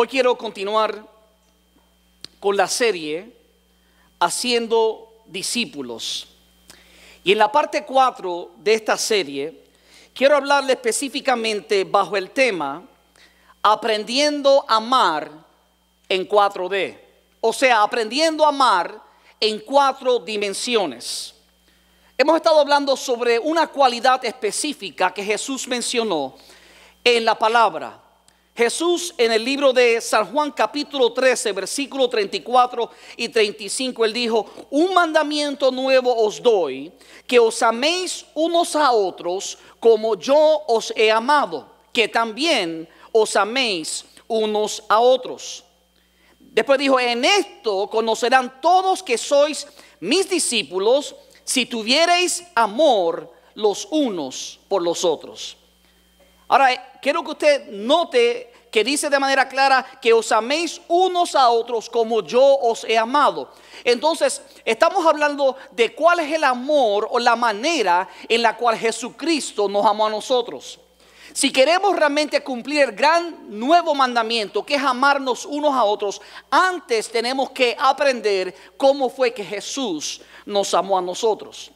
Hoy quiero continuar con la serie Haciendo discípulos. Y en la parte 4 de esta serie, quiero hablarle específicamente bajo el tema Aprendiendo a amar en 4D. O sea, aprendiendo a amar en cuatro dimensiones. Hemos estado hablando sobre una cualidad específica que Jesús mencionó en la palabra. Jesús en el libro de San Juan capítulo 13, versículo 34 y 35, él dijo, un mandamiento nuevo os doy, que os améis unos a otros como yo os he amado, que también os améis unos a otros. Después dijo, en esto conocerán todos que sois mis discípulos, si tuviereis amor los unos por los otros. Ahora, eh, quiero que usted note que dice de manera clara que os améis unos a otros como yo os he amado. Entonces, estamos hablando de cuál es el amor o la manera en la cual Jesucristo nos amó a nosotros. Si queremos realmente cumplir el gran nuevo mandamiento, que es amarnos unos a otros, antes tenemos que aprender cómo fue que Jesús nos amó a nosotros.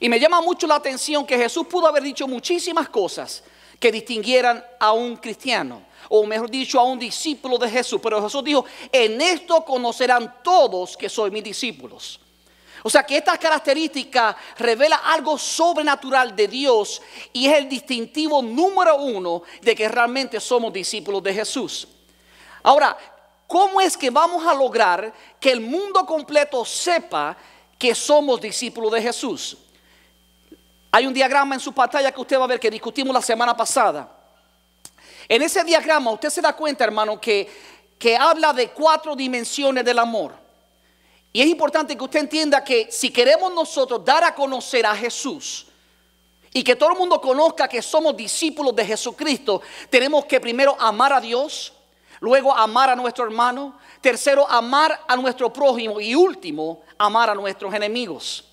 Y me llama mucho la atención que Jesús pudo haber dicho muchísimas cosas que distinguieran a un cristiano o mejor dicho, a un discípulo de Jesús. Pero Jesús dijo, en esto conocerán todos que soy mis discípulos. O sea que esta característica revela algo sobrenatural de Dios y es el distintivo número uno de que realmente somos discípulos de Jesús. Ahora, ¿cómo es que vamos a lograr que el mundo completo sepa que somos discípulos de Jesús? Hay un diagrama en su pantalla que usted va a ver que discutimos la semana pasada. En ese diagrama usted se da cuenta, hermano, que, habla de cuatro dimensiones del amor. Y es importante que usted entienda que si queremos nosotros dar a conocer a Jesús, y que todo el mundo conozca que somos discípulos de Jesucristo, tenemos que primero amar a Dios, luego amar a nuestro hermano, tercero amar a nuestro prójimo y último amar a nuestros enemigos.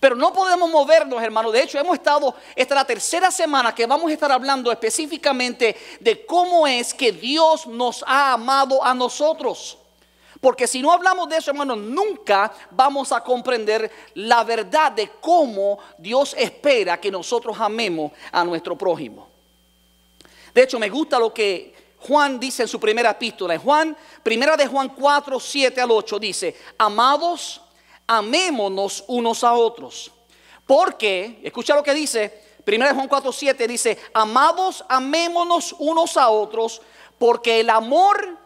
Pero no podemos movernos, hermano. De hecho, hemos estado, esta es la tercera semana que vamos a estar hablando específicamente de cómo es que Dios nos ha amado a nosotros. Porque si no hablamos de eso, hermano, nunca vamos a comprender la verdad de cómo Dios espera que nosotros amemos a nuestro prójimo. De hecho, me gusta lo que Juan dice en su primera epístola. En Juan, primera de Juan 4, 7 al 8, dice, amados, amémonos unos a otros. Porque, escucha lo que dice, 1 Juan 4:7 dice, amados, amémonos unos a otros, porque el amor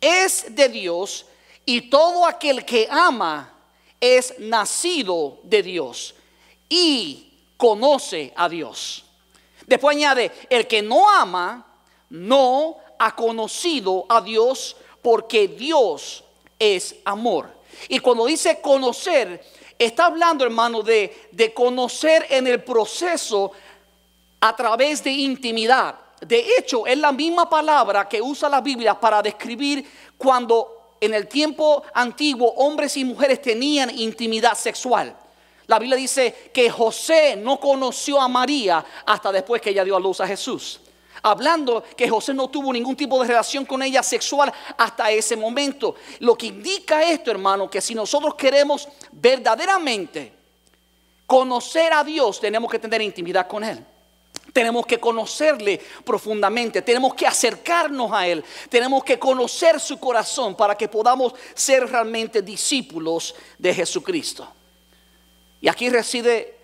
es de Dios y todo aquel que ama es nacido de Dios y conoce a Dios. Después añade, el que no ama no ha conocido a Dios porque Dios es amor. Y cuando dice conocer, está hablando, hermano, de, de conocer en el proceso a través de intimidad. De hecho, es la misma palabra que usa la Biblia para describir cuando en el tiempo antiguo hombres y mujeres tenían intimidad sexual. La Biblia dice que José no conoció a María hasta después que ella dio a luz a Jesús hablando que José no tuvo ningún tipo de relación con ella sexual hasta ese momento. Lo que indica esto, hermano, que si nosotros queremos verdaderamente conocer a Dios, tenemos que tener intimidad con Él. Tenemos que conocerle profundamente, tenemos que acercarnos a Él, tenemos que conocer su corazón para que podamos ser realmente discípulos de Jesucristo. Y aquí reside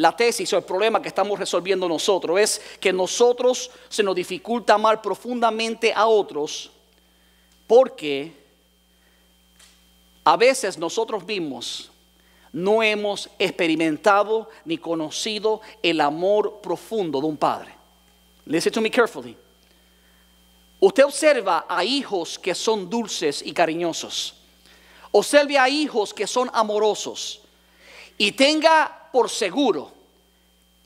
la tesis o el problema que estamos resolviendo nosotros es que nosotros se nos dificulta amar profundamente a otros porque a veces nosotros mismos no hemos experimentado ni conocido el amor profundo de un padre. Listen to me carefully. Usted observa a hijos que son dulces y cariñosos. Observe a hijos que son amorosos. Y tenga por seguro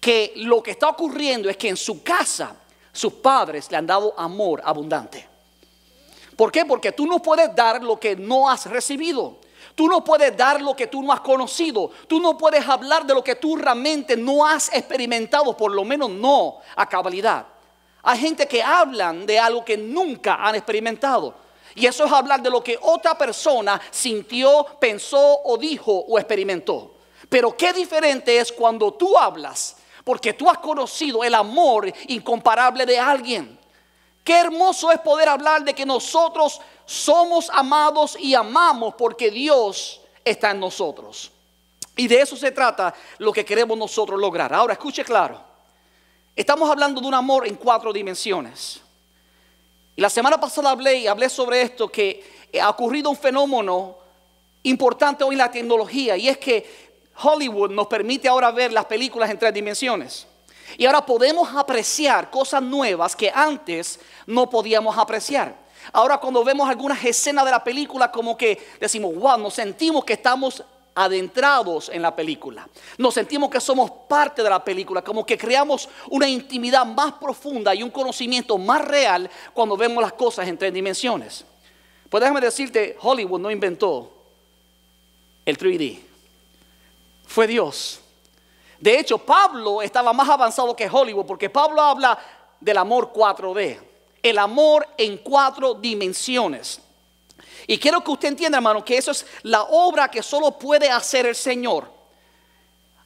que lo que está ocurriendo es que en su casa sus padres le han dado amor abundante. ¿Por qué? Porque tú no puedes dar lo que no has recibido. Tú no puedes dar lo que tú no has conocido. Tú no puedes hablar de lo que tú realmente no has experimentado, por lo menos no a cabalidad. Hay gente que hablan de algo que nunca han experimentado. Y eso es hablar de lo que otra persona sintió, pensó o dijo o experimentó. Pero qué diferente es cuando tú hablas, porque tú has conocido el amor incomparable de alguien. Qué hermoso es poder hablar de que nosotros somos amados y amamos porque Dios está en nosotros. Y de eso se trata lo que queremos nosotros lograr. Ahora, escuche claro. Estamos hablando de un amor en cuatro dimensiones. Y la semana pasada hablé y hablé sobre esto que ha ocurrido un fenómeno importante hoy en la tecnología y es que Hollywood nos permite ahora ver las películas en tres dimensiones. Y ahora podemos apreciar cosas nuevas que antes no podíamos apreciar. Ahora cuando vemos algunas escenas de la película como que decimos, wow, nos sentimos que estamos adentrados en la película. Nos sentimos que somos parte de la película, como que creamos una intimidad más profunda y un conocimiento más real cuando vemos las cosas en tres dimensiones. Pues déjame decirte, Hollywood no inventó el 3D fue Dios. De hecho, Pablo estaba más avanzado que Hollywood porque Pablo habla del amor 4D, el amor en cuatro dimensiones. Y quiero que usted entienda, hermano, que eso es la obra que solo puede hacer el Señor.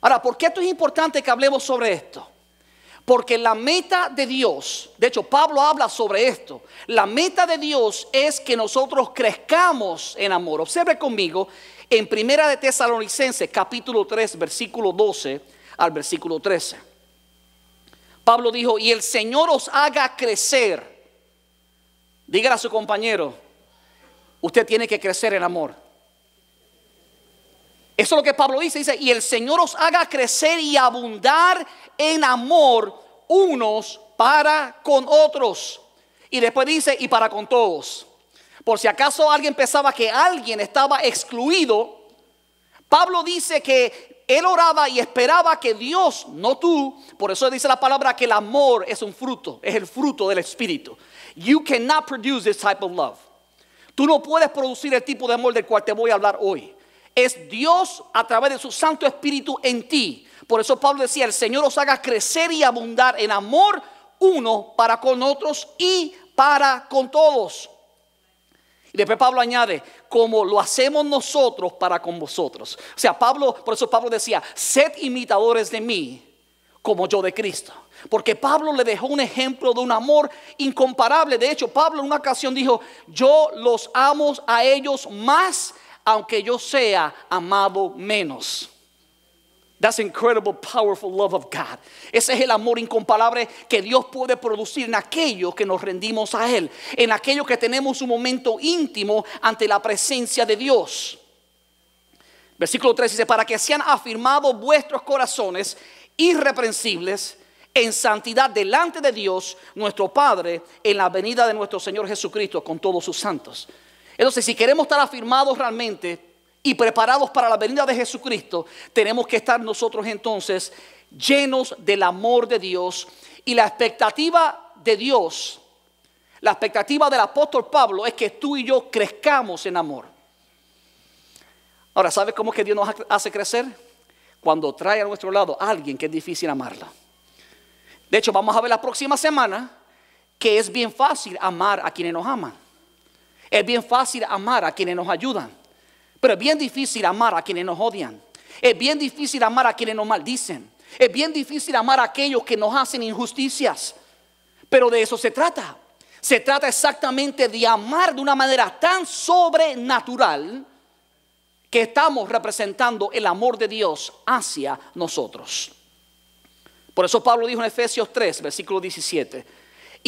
Ahora, ¿por qué esto es importante que hablemos sobre esto? Porque la meta de Dios, de hecho Pablo habla sobre esto, la meta de Dios es que nosotros crezcamos en amor. Observe conmigo en Primera de Tesalonicenses, capítulo 3, versículo 12 al versículo 13. Pablo dijo, y el Señor os haga crecer. Dígale a su compañero, usted tiene que crecer en amor. Eso es lo que Pablo dice, dice, y el Señor os haga crecer y abundar en amor unos para con otros. Y después dice, y para con todos por si acaso alguien pensaba que alguien estaba excluido, Pablo dice que él oraba y esperaba que Dios, no tú, por eso dice la palabra que el amor es un fruto, es el fruto del Espíritu. You cannot produce this type of love. Tú no puedes producir el tipo de amor del cual te voy a hablar hoy. Es Dios a través de su Santo Espíritu en ti. Por eso Pablo decía, el Señor os haga crecer y abundar en amor uno para con otros y para con todos. Y después Pablo añade, como lo hacemos nosotros para con vosotros. O sea, Pablo, por eso Pablo decía, sed imitadores de mí como yo de Cristo. Porque Pablo le dejó un ejemplo de un amor incomparable. De hecho, Pablo en una ocasión dijo, yo los amo a ellos más, aunque yo sea amado menos. That's incredible, powerful love of God. Ese es el amor incomparable que Dios puede producir en aquellos que nos rendimos a Él, en aquellos que tenemos un momento íntimo ante la presencia de Dios. Versículo 3 dice, para que sean afirmados vuestros corazones irreprensibles en santidad delante de Dios, nuestro Padre, en la venida de nuestro Señor Jesucristo con todos sus santos. Entonces, si queremos estar afirmados realmente, y preparados para la venida de Jesucristo, tenemos que estar nosotros entonces llenos del amor de Dios y la expectativa de Dios, la expectativa del apóstol Pablo es que tú y yo crezcamos en amor. Ahora, ¿sabes cómo es que Dios nos hace crecer? Cuando trae a nuestro lado a alguien que es difícil amarla. De hecho, vamos a ver la próxima semana que es bien fácil amar a quienes nos aman. Es bien fácil amar a quienes nos ayudan. Pero es bien difícil amar a quienes nos odian. Es bien difícil amar a quienes nos maldicen. Es bien difícil amar a aquellos que nos hacen injusticias. Pero de eso se trata. Se trata exactamente de amar de una manera tan sobrenatural que estamos representando el amor de Dios hacia nosotros. Por eso Pablo dijo en Efesios 3, versículo 17,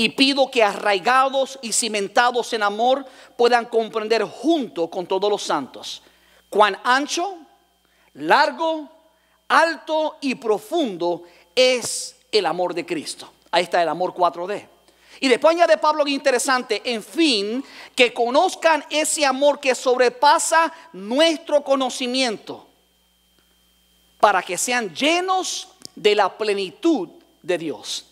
y pido que arraigados y cimentados en amor puedan comprender junto con todos los santos cuán ancho, largo, alto y profundo es el amor de Cristo. Ahí está el amor 4D. Y después añade Pablo lo interesante, en fin, que conozcan ese amor que sobrepasa nuestro conocimiento, para que sean llenos de la plenitud de Dios.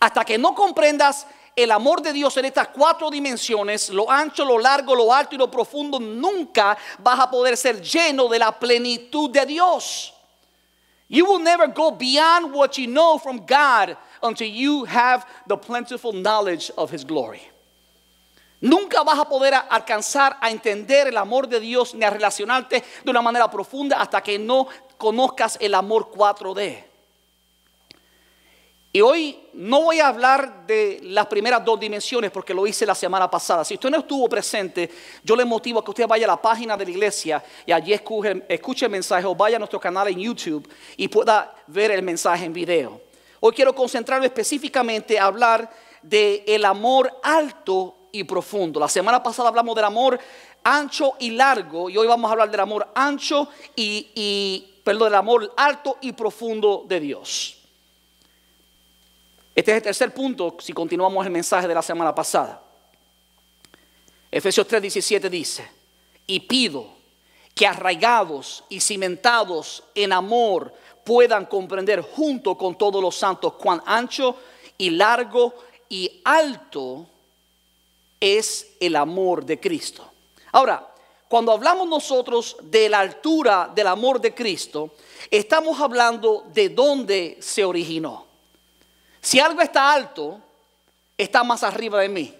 Hasta que no comprendas el amor de Dios en estas cuatro dimensiones, lo ancho, lo largo, lo alto y lo profundo, nunca vas a poder ser lleno de la plenitud de Dios. You will never go beyond what you know from God until you have the plentiful knowledge of His glory. Nunca vas a poder alcanzar a entender el amor de Dios ni a relacionarte de una manera profunda hasta que no conozcas el amor 4D. Y hoy no voy a hablar de las primeras dos dimensiones porque lo hice la semana pasada. Si usted no estuvo presente, yo le motivo a que usted vaya a la página de la iglesia y allí escuche, escuche el mensaje o vaya a nuestro canal en YouTube y pueda ver el mensaje en video. Hoy quiero concentrarme específicamente a hablar del el amor alto y profundo. La semana pasada hablamos del amor ancho y largo y hoy vamos a hablar del amor ancho y perdón, del amor alto y profundo de Dios. Este es el tercer punto si continuamos el mensaje de la semana pasada. Efesios 3:17 dice, y pido que arraigados y cimentados en amor puedan comprender junto con todos los santos cuán ancho y largo y alto es el amor de Cristo. Ahora, cuando hablamos nosotros de la altura del amor de Cristo, estamos hablando de dónde se originó. Si algo está alto, está más arriba de mí.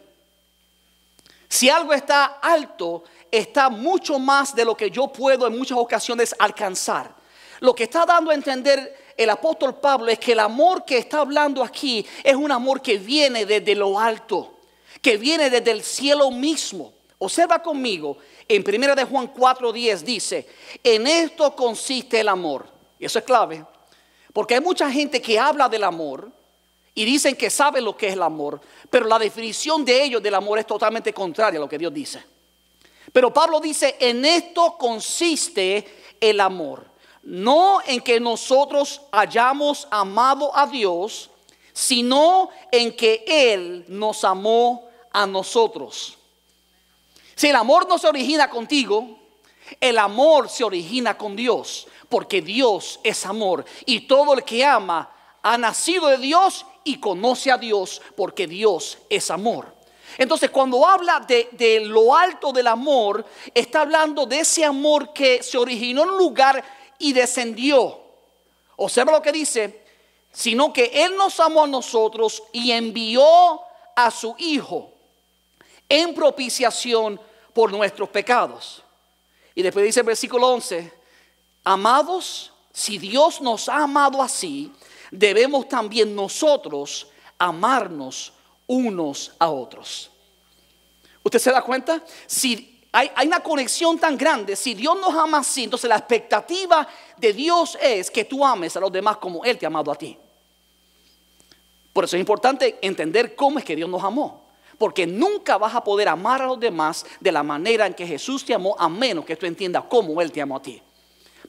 Si algo está alto, está mucho más de lo que yo puedo en muchas ocasiones alcanzar. Lo que está dando a entender el apóstol Pablo es que el amor que está hablando aquí es un amor que viene desde lo alto, que viene desde el cielo mismo. Observa conmigo, en 1 de Juan 4:10 dice, "En esto consiste el amor." Y eso es clave, porque hay mucha gente que habla del amor, y dicen que saben lo que es el amor, pero la definición de ellos del amor es totalmente contraria a lo que Dios dice. Pero Pablo dice, en esto consiste el amor, no en que nosotros hayamos amado a Dios, sino en que Él nos amó a nosotros. Si el amor no se origina contigo, el amor se origina con Dios, porque Dios es amor y todo el que ama ha nacido de Dios y conoce a Dios porque Dios es amor. Entonces cuando habla de, lo alto del amor, está hablando de ese amor que se originó en un lugar y descendió. Observa lo que dice, sino que Él nos amó a nosotros y envió a su Hijo en propiciación por nuestros pecados. Y después dice el versículo 11, amados, si Dios nos ha amado así, debemos también nosotros amarnos unos a otros. ¿Usted se da cuenta? Si hay, una conexión tan grande, si Dios nos ama así, entonces la expectativa de Dios es que tú ames a los demás como Él te ha amado a ti. Por eso es importante entender cómo es que Dios nos amó. Porque nunca vas a poder amar a los demás de la manera en que Jesús te amó, a menos que tú entiendas cómo Él te amó a ti.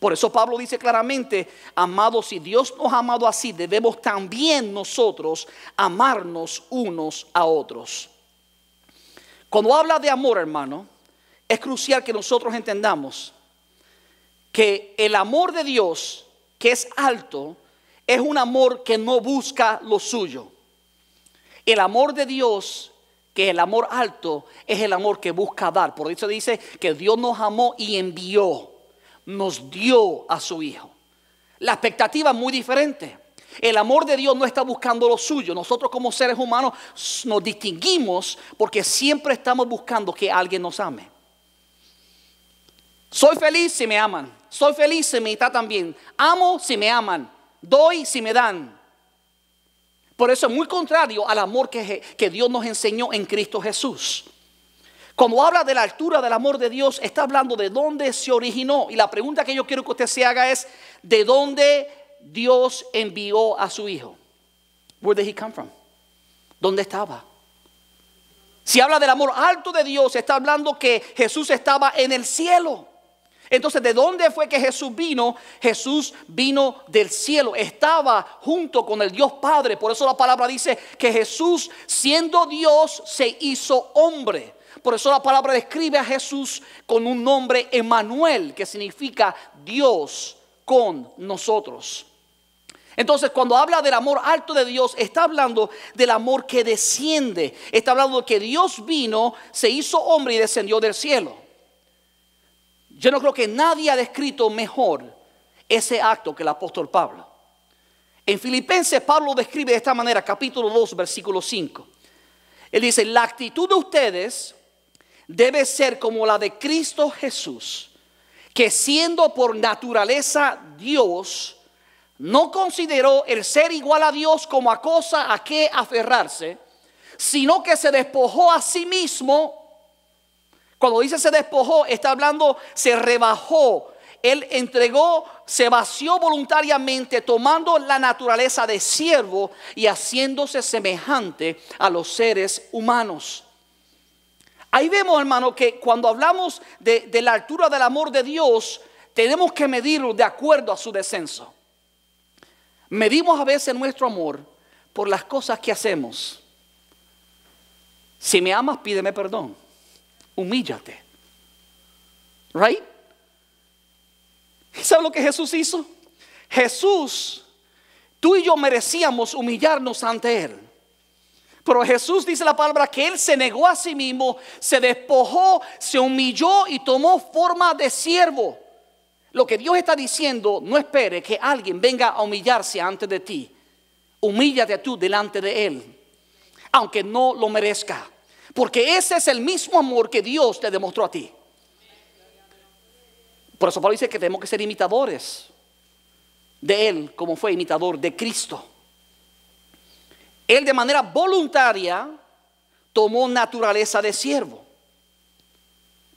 Por eso Pablo dice claramente, amados, si Dios nos ha amado así, debemos también nosotros amarnos unos a otros. Cuando habla de amor, hermano, es crucial que nosotros entendamos que el amor de Dios, que es alto, es un amor que no busca lo suyo. El amor de Dios, que es el amor alto, es el amor que busca dar. Por eso dice que Dios nos amó y envió nos dio a su Hijo. La expectativa es muy diferente. El amor de Dios no está buscando lo suyo. Nosotros como seres humanos nos distinguimos porque siempre estamos buscando que alguien nos ame. Soy feliz si me aman. Soy feliz si me está también. Amo si me aman. Doy si me dan. Por eso es muy contrario al amor que, que Dios nos enseñó en Cristo Jesús. Como habla de la altura del amor de Dios, está hablando de dónde se originó. Y la pregunta que yo quiero que usted se haga es, ¿de dónde Dios envió a su hijo? Where did he ¿Dónde estaba? Si habla del amor alto de Dios, está hablando que Jesús estaba en el cielo. Entonces, ¿de dónde fue que Jesús vino? Jesús vino del cielo, estaba junto con el Dios Padre. Por eso la palabra dice que Jesús, siendo Dios, se hizo hombre. Por eso la palabra describe a Jesús con un nombre Emanuel, que significa Dios con nosotros. Entonces, cuando habla del amor alto de Dios, está hablando del amor que desciende. Está hablando de que Dios vino, se hizo hombre y descendió del cielo. Yo no creo que nadie ha descrito mejor ese acto que el apóstol Pablo. En Filipenses Pablo describe de esta manera, capítulo 2, versículo 5. Él dice, la actitud de ustedes debe ser como la de Cristo Jesús, que siendo por naturaleza Dios, no consideró el ser igual a Dios como a cosa a que aferrarse, sino que se despojó a sí mismo. Cuando dice se despojó, está hablando, se rebajó. Él entregó, se vació voluntariamente, tomando la naturaleza de siervo y haciéndose semejante a los seres humanos. Ahí vemos, hermano, que cuando hablamos de, la altura del amor de Dios, tenemos que medirlo de acuerdo a su descenso. Medimos a veces nuestro amor por las cosas que hacemos. Si me amas, pídeme perdón. Humíllate. Right? ¿Sabes lo que Jesús hizo? Jesús, tú y yo merecíamos humillarnos ante Él. Pero Jesús dice la palabra que Él se negó a sí mismo, se despojó, se humilló y tomó forma de siervo. Lo que Dios está diciendo, no espere que alguien venga a humillarse antes de ti. Humíllate tú delante de Él, aunque no lo merezca. Porque ese es el mismo amor que Dios te demostró a ti. Por eso Pablo dice que tenemos que ser imitadores de Él como fue imitador de Cristo. Él de manera voluntaria tomó naturaleza de siervo.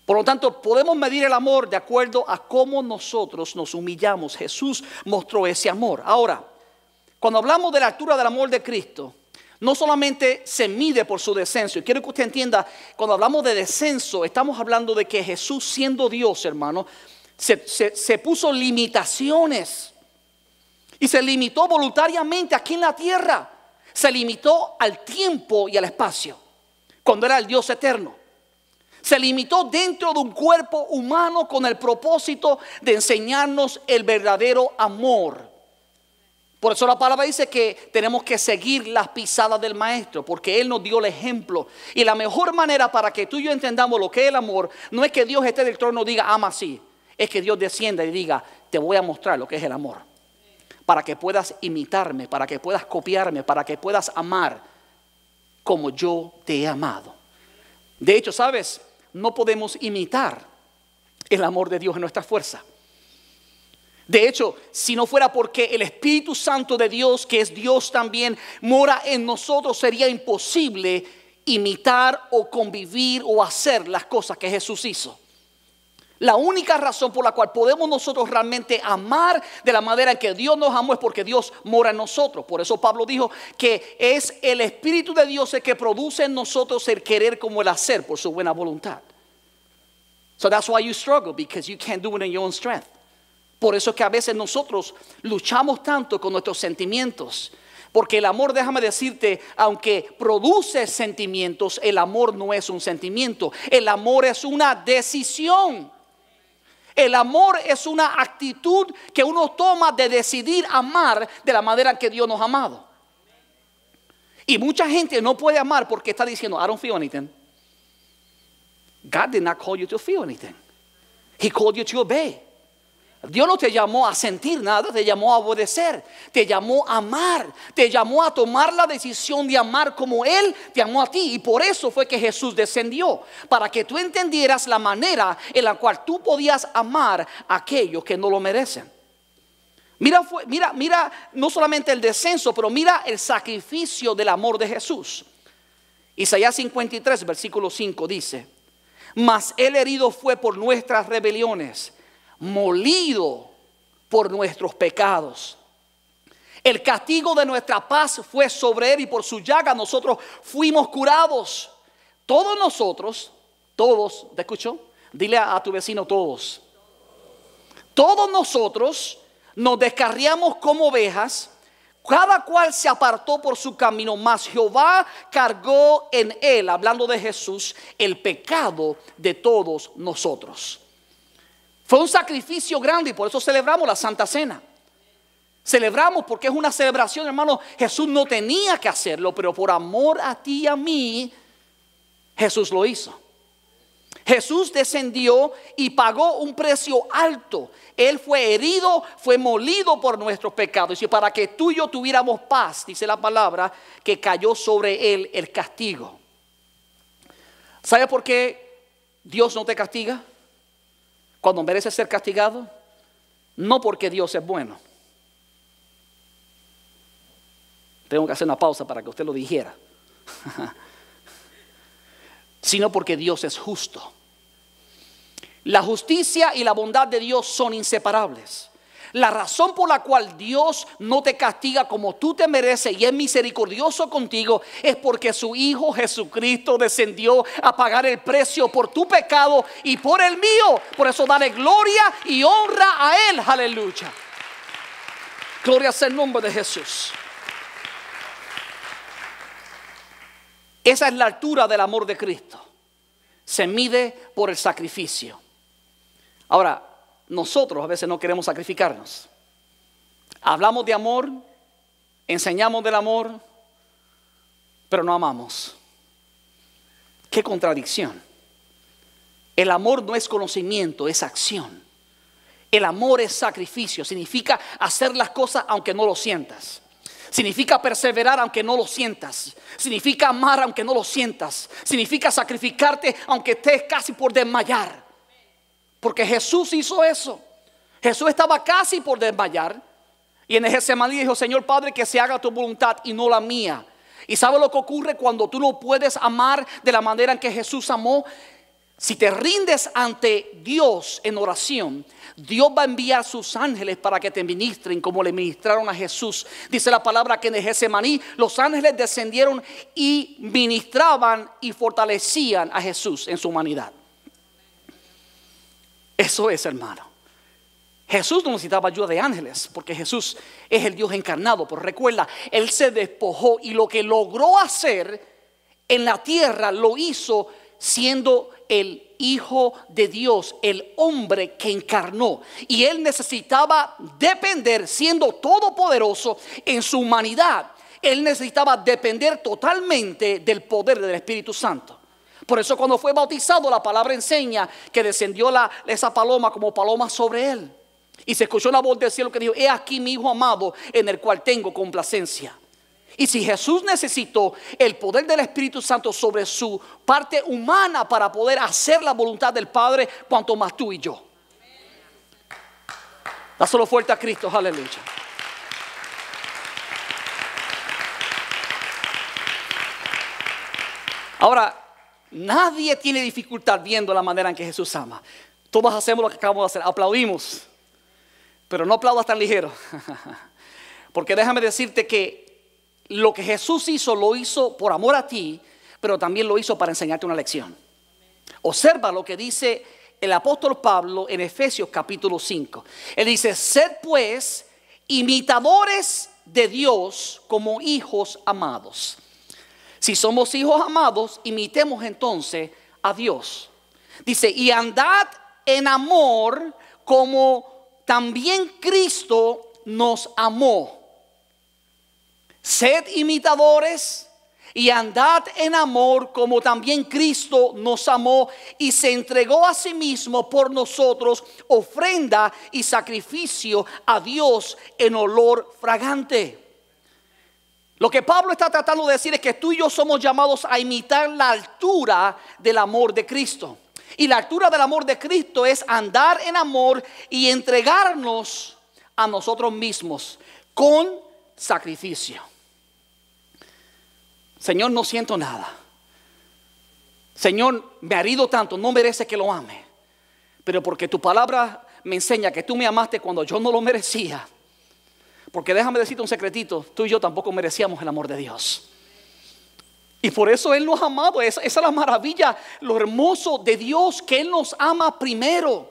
Por lo tanto, podemos medir el amor de acuerdo a cómo nosotros nos humillamos. Jesús mostró ese amor. Ahora, cuando hablamos de la altura del amor de Cristo, no solamente se mide por su descenso. Y quiero que usted entienda, cuando hablamos de descenso, estamos hablando de que Jesús, siendo Dios, hermano, se, se puso limitaciones. Y se limitó voluntariamente aquí en la tierra se limitó al tiempo y al espacio, cuando era el Dios eterno. Se limitó dentro de un cuerpo humano con el propósito de enseñarnos el verdadero amor. Por eso la palabra dice que tenemos que seguir las pisadas del maestro, porque él nos dio el ejemplo. Y la mejor manera para que tú y yo entendamos lo que es el amor, no es que Dios esté del trono y diga, ama ah, así, es que Dios descienda y diga, te voy a mostrar lo que es el amor para que puedas imitarme, para que puedas copiarme, para que puedas amar como yo te he amado. De hecho, sabes, no podemos imitar el amor de Dios en nuestra fuerza. De hecho, si no fuera porque el Espíritu Santo de Dios, que es Dios también, mora en nosotros, sería imposible imitar o convivir o hacer las cosas que Jesús hizo. La única razón por la cual podemos nosotros realmente amar de la manera en que Dios nos amó es porque Dios mora en nosotros. Por eso Pablo dijo que es el Espíritu de Dios el que produce en nosotros el querer como el hacer por su buena voluntad. So that's why you struggle because you can't do it in your own strength. Por eso es que a veces nosotros luchamos tanto con nuestros sentimientos. Porque el amor, déjame decirte, aunque produce sentimientos, el amor no es un sentimiento. El amor es una decisión. El amor es una actitud que uno toma de decidir amar de la manera que Dios nos ha amado. Y mucha gente no puede amar porque está diciendo, I don't feel anything. God did not call you to feel anything. He called you to obey. Dios no te llamó a sentir nada, te llamó a obedecer, te llamó a amar, te llamó a tomar la decisión de amar como Él te amó a ti. Y por eso fue que Jesús descendió, para que tú entendieras la manera en la cual tú podías amar a aquellos que no lo merecen. Mira, mira, mira, no solamente el descenso, pero mira el sacrificio del amor de Jesús. Isaías 53, versículo 5 dice, mas el herido fue por nuestras rebeliones molido por nuestros pecados. El castigo de nuestra paz fue sobre él y por su llaga nosotros fuimos curados. Todos nosotros, todos, ¿te escuchó? Dile a, tu vecino todos. Todos nosotros nos descarriamos como ovejas, cada cual se apartó por su camino, mas Jehová cargó en él, hablando de Jesús, el pecado de todos nosotros. Fue un sacrificio grande y por eso celebramos la Santa Cena. Celebramos porque es una celebración, hermano. Jesús no tenía que hacerlo, pero por amor a ti y a mí, Jesús lo hizo. Jesús descendió y pagó un precio alto. Él fue herido, fue molido por nuestros pecados. Y para que tú y yo tuviéramos paz, dice la palabra, que cayó sobre él el castigo. ¿Sabe por qué Dios no te castiga? cuando merece ser castigado? No porque Dios es bueno. Tengo que hacer una pausa para que usted lo dijera. Sino porque Dios es justo. La justicia y la bondad de Dios son inseparables. La razón por la cual Dios no te castiga como tú te mereces y es misericordioso contigo es porque su Hijo Jesucristo descendió a pagar el precio por tu pecado y por el mío. Por eso dale gloria y honra a Él. Aleluya. Gloria sea el nombre de Jesús. Esa es la altura del amor de Cristo. Se mide por el sacrificio. Ahora, nosotros a veces no queremos sacrificarnos. Hablamos de amor, enseñamos del amor, pero no amamos. Qué contradicción. El amor no es conocimiento, es acción. El amor es sacrificio, significa hacer las cosas aunque no lo sientas. Significa perseverar aunque no lo sientas. Significa amar aunque no lo sientas. Significa sacrificarte aunque estés casi por desmayar. Porque Jesús hizo eso. Jesús estaba casi por desmayar. Y en Getsemaní dijo, Señor Padre, que se haga tu voluntad y no la mía. Y sabe lo que ocurre cuando tú no puedes amar de la manera en que Jesús amó. Si te rindes ante Dios en oración, Dios va a enviar sus ángeles para que te ministren como le ministraron a Jesús. Dice la palabra que en Getsemaní los ángeles descendieron y ministraban y fortalecían a Jesús en su humanidad. Eso es, hermano. Jesús no necesitaba ayuda de ángeles, porque Jesús es el Dios encarnado. Pero recuerda, Él se despojó y lo que logró hacer en la tierra lo hizo siendo el Hijo de Dios, el hombre que encarnó. Y Él necesitaba depender, siendo todopoderoso en su humanidad. Él necesitaba depender totalmente del poder del Espíritu Santo. Por eso cuando fue bautizado la palabra enseña que descendió la, esa paloma como paloma sobre él. Y se escuchó la voz del cielo que dijo, he aquí mi hijo amado en el cual tengo complacencia. Y si Jesús necesitó el poder del Espíritu Santo sobre su parte humana para poder hacer la voluntad del Padre, cuanto más tú y yo. solo fuerte a Cristo, aleluya. Ahora, Nadie tiene dificultad viendo la manera en que Jesús ama. Todos hacemos lo que acabamos de hacer, aplaudimos, pero no aplaudas tan ligero. Porque déjame decirte que lo que Jesús hizo lo hizo por amor a ti, pero también lo hizo para enseñarte una lección. Observa lo que dice el apóstol Pablo en Efesios capítulo 5. Él dice, sed pues imitadores de Dios como hijos amados. Si somos hijos amados, imitemos entonces a Dios. Dice, y andad en amor como también Cristo nos amó. Sed imitadores y andad en amor como también Cristo nos amó y se entregó a sí mismo por nosotros ofrenda y sacrificio a Dios en olor fragante. Lo que Pablo está tratando de decir es que tú y yo somos llamados a imitar la altura del amor de Cristo. Y la altura del amor de Cristo es andar en amor y entregarnos a nosotros mismos con sacrificio. Señor, no siento nada. Señor, me ha herido tanto, no merece que lo ame. Pero porque tu palabra me enseña que tú me amaste cuando yo no lo merecía, porque déjame decirte un secretito, tú y yo tampoco merecíamos el amor de Dios. Y por eso Él nos ha amado. Esa, es la maravilla, lo hermoso de Dios, que Él nos ama primero.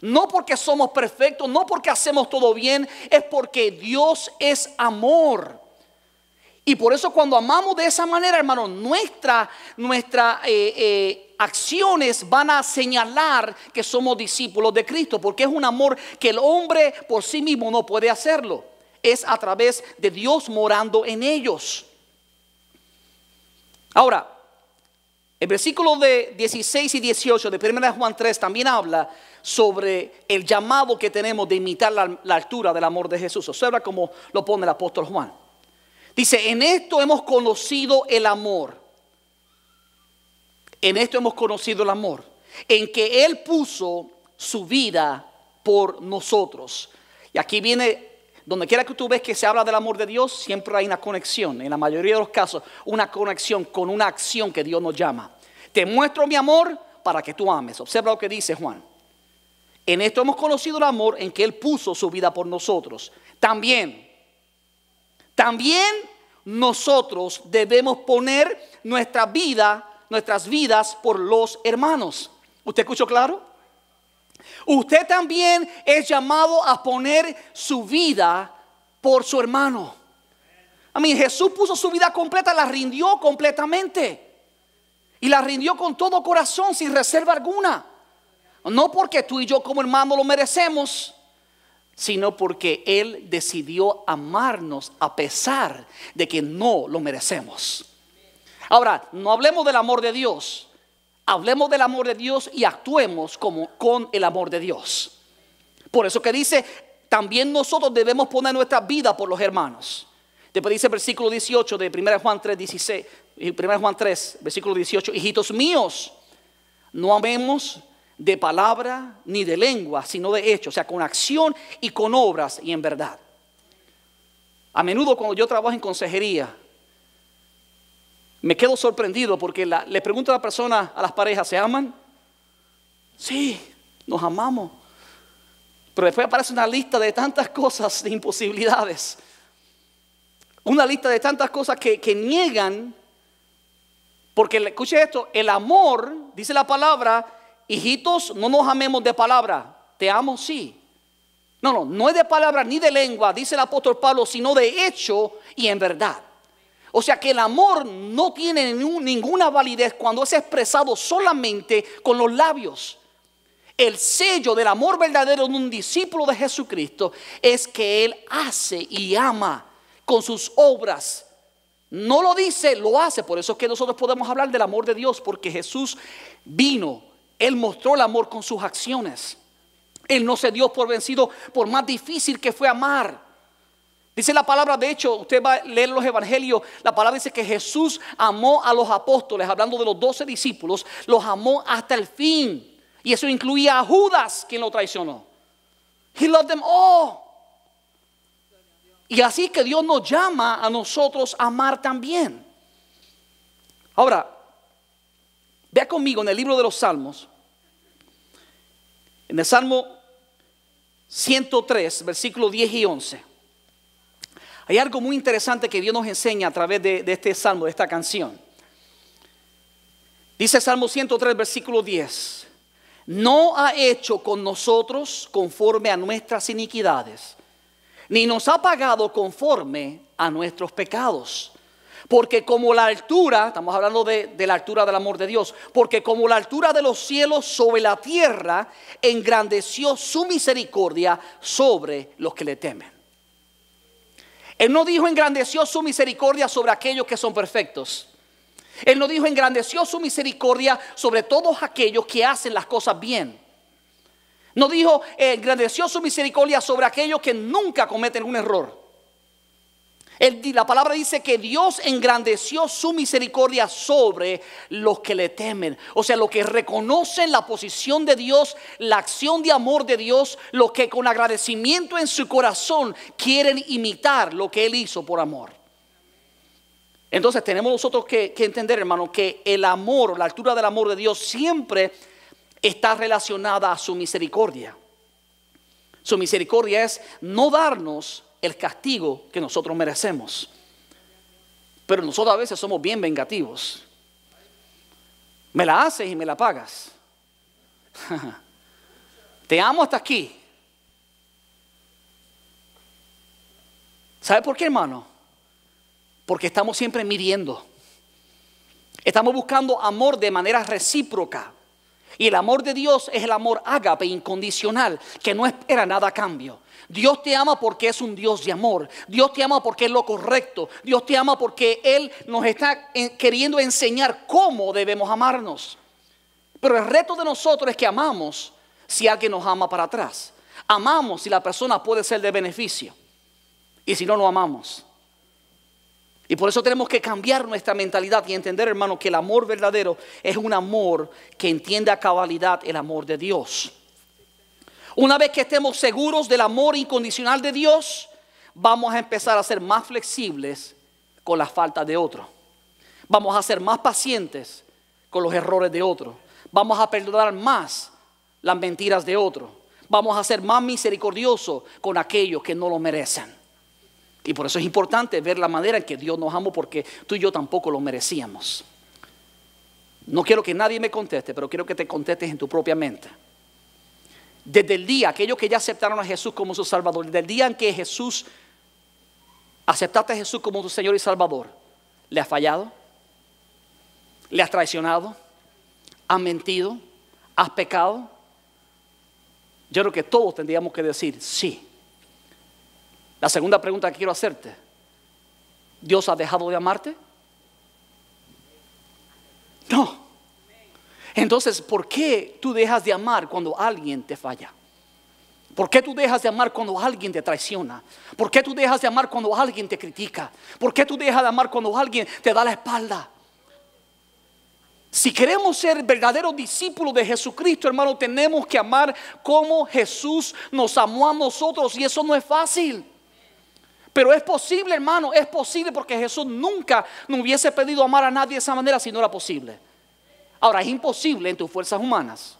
No porque somos perfectos, no porque hacemos todo bien, es porque Dios es amor. Y por eso cuando amamos de esa manera, hermano, nuestras nuestra, eh, eh, acciones van a señalar que somos discípulos de Cristo, porque es un amor que el hombre por sí mismo no puede hacerlo es a través de Dios morando en ellos. Ahora, el versículo de 16 y 18 de 1 Juan 3 también habla sobre el llamado que tenemos de imitar la, altura del amor de Jesús. Observa como lo pone el apóstol Juan. Dice, en esto hemos conocido el amor. En esto hemos conocido el amor. En que Él puso su vida por nosotros. Y aquí viene donde quiera que tú ves que se habla del amor de Dios, siempre hay una conexión, en la mayoría de los casos, una conexión con una acción que Dios nos llama. Te muestro mi amor para que tú ames. Observa lo que dice Juan. En esto hemos conocido el amor en que Él puso su vida por nosotros. También, también nosotros debemos poner nuestra vida, nuestras vidas por los hermanos. ¿Usted escuchó claro? Usted también es llamado a poner su vida por su hermano. A mí Jesús puso su vida completa, la rindió completamente. Y la rindió con todo corazón, sin reserva alguna. No porque tú y yo como hermano lo merecemos, sino porque Él decidió amarnos a pesar de que no lo merecemos. Ahora, no hablemos del amor de Dios hablemos del amor de Dios y actuemos como con el amor de Dios. Por eso que dice, también nosotros debemos poner nuestra vida por los hermanos. Después dice el versículo 18 de 1 Juan 3, Juan 3, versículo 18, hijitos míos, no amemos de palabra ni de lengua, sino de hecho, o sea, con acción y con obras y en verdad. A menudo cuando yo trabajo en consejería, me quedo sorprendido porque le pregunto a la persona, a las parejas, ¿se aman? Sí, nos amamos. Pero después aparece una lista de tantas cosas, de imposibilidades. Una lista de tantas cosas que, que niegan. Porque, escuche esto, el amor, dice la palabra, hijitos, no nos amemos de palabra. Te amo, sí. No, no, no es de palabra ni de lengua, dice el apóstol Pablo, sino de hecho y en verdad. O sea que el amor no tiene ninguna validez cuando es expresado solamente con los labios. El sello del amor verdadero de un discípulo de Jesucristo es que Él hace y ama con sus obras. No lo dice, lo hace. Por eso es que nosotros podemos hablar del amor de Dios, porque Jesús vino, Él mostró el amor con sus acciones. Él no se dio por vencido por más difícil que fue amar. Dice la palabra, de hecho, usted va a leer los evangelios, la palabra dice que Jesús amó a los apóstoles, hablando de los doce discípulos, los amó hasta el fin. Y eso incluía a Judas, quien lo traicionó. He loved them all. Y así que Dios nos llama a nosotros a amar también. Ahora, vea conmigo en el libro de los Salmos, en el Salmo 103, versículos 10 y 11. Hay algo muy interesante que Dios nos enseña a través de, este salmo, de esta canción. Dice Salmo 103, versículo 10. No ha hecho con nosotros conforme a nuestras iniquidades, ni nos ha pagado conforme a nuestros pecados. Porque como la altura, estamos hablando de, la altura del amor de Dios, porque como la altura de los cielos sobre la tierra, engrandeció su misericordia sobre los que le temen. Él no dijo engrandeció su misericordia sobre aquellos que son perfectos. Él no dijo engrandeció su misericordia sobre todos aquellos que hacen las cosas bien. No dijo engrandeció su misericordia sobre aquellos que nunca cometen un error la palabra dice que Dios engrandeció su misericordia sobre los que le temen. O sea, los que reconocen la posición de Dios, la acción de amor de Dios, los que con agradecimiento en su corazón quieren imitar lo que Él hizo por amor. Entonces tenemos nosotros que, entender, hermano, que el amor, la altura del amor de Dios siempre está relacionada a su misericordia. Su misericordia es no darnos el castigo que nosotros merecemos. Pero nosotros a veces somos bien vengativos. Me la haces y me la pagas. Te amo hasta aquí. ¿Sabes por qué, hermano? Porque estamos siempre midiendo. Estamos buscando amor de manera recíproca. Y el amor de Dios es el amor ágape, incondicional, que no espera nada a cambio. Dios te ama porque es un Dios de amor. Dios te ama porque es lo correcto. Dios te ama porque Él nos está eh, queriendo enseñar cómo debemos amarnos. Pero el reto de nosotros es que amamos si alguien nos ama para atrás. Amamos si la persona puede ser de beneficio. Y si no, no amamos. Y por eso tenemos que cambiar nuestra mentalidad y entender, hermano, que el amor verdadero es un amor que entiende a cabalidad el amor de Dios. Una vez que estemos seguros del amor incondicional de Dios, vamos a empezar a ser más flexibles con las faltas de otro. Vamos a ser más pacientes con los errores de otro. Vamos a perdonar más las mentiras de otro. Vamos a ser más misericordiosos con aquellos que no lo merecen. Y por eso es importante ver la manera en que Dios nos amó, porque tú y yo tampoco lo merecíamos. No quiero que nadie me conteste, pero quiero que te contestes en tu propia mente. Desde el día, aquellos que ya aceptaron a Jesús como su Salvador, desde el día en que Jesús, aceptaste a Jesús como tu Señor y Salvador, ¿le has fallado? ¿Le has traicionado? ¿Has mentido? ¿Has pecado? Yo creo que todos tendríamos que decir, sí, la segunda pregunta que quiero hacerte, ¿Dios ha dejado de amarte? No. Entonces, ¿por qué tú dejas de amar cuando alguien te falla? ¿Por qué tú dejas de amar cuando alguien te traiciona? ¿Por qué tú dejas de amar cuando alguien te critica? ¿Por qué tú dejas de amar cuando alguien te da la espalda? Si queremos ser verdaderos discípulos de Jesucristo, hermano, tenemos que amar como Jesús nos amó a nosotros y eso no es fácil. Pero es posible, hermano, es posible porque Jesús nunca no hubiese pedido amar a nadie de esa manera si no era posible. Ahora, es imposible en tus fuerzas humanas,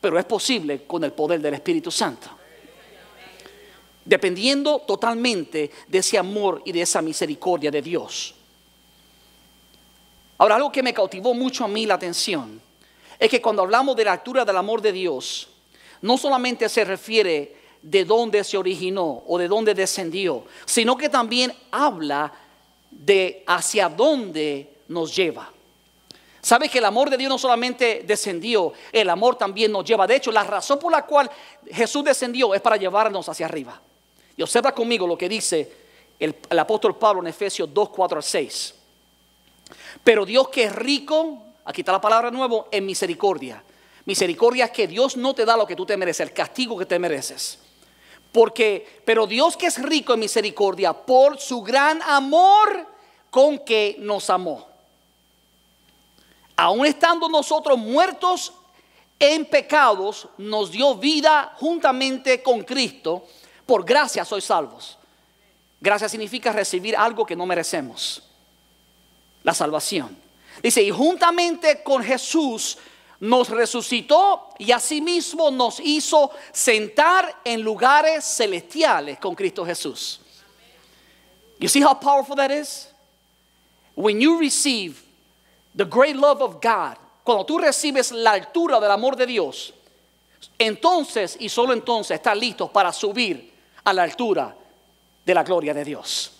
pero es posible con el poder del Espíritu Santo. Dependiendo totalmente de ese amor y de esa misericordia de Dios. Ahora, algo que me cautivó mucho a mí la atención es que cuando hablamos de la altura del amor de Dios, no solamente se refiere de dónde se originó o de dónde descendió, sino que también habla de hacia dónde nos lleva. Sabes que el amor de Dios no solamente descendió, el amor también nos lleva. De hecho, la razón por la cual Jesús descendió es para llevarnos hacia arriba. Y observa conmigo lo que dice el, apóstol Pablo en Efesios 2, 4 al 6. Pero Dios que es rico, aquí está la palabra nuevo, en misericordia. Misericordia es que Dios no te da lo que tú te mereces, el castigo que te mereces. Porque, pero Dios que es rico en misericordia, por su gran amor con que nos amó. Aun estando nosotros muertos en pecados, nos dio vida juntamente con Cristo. Por gracia soy salvos. Gracia significa recibir algo que no merecemos. La salvación. Dice, y juntamente con Jesús nos resucitó y asimismo nos hizo sentar en lugares celestiales con Cristo Jesús. You see how powerful that is? When you receive the great love of God, cuando tú recibes la altura del amor de Dios, entonces y solo entonces estás listo para subir a la altura de la gloria de Dios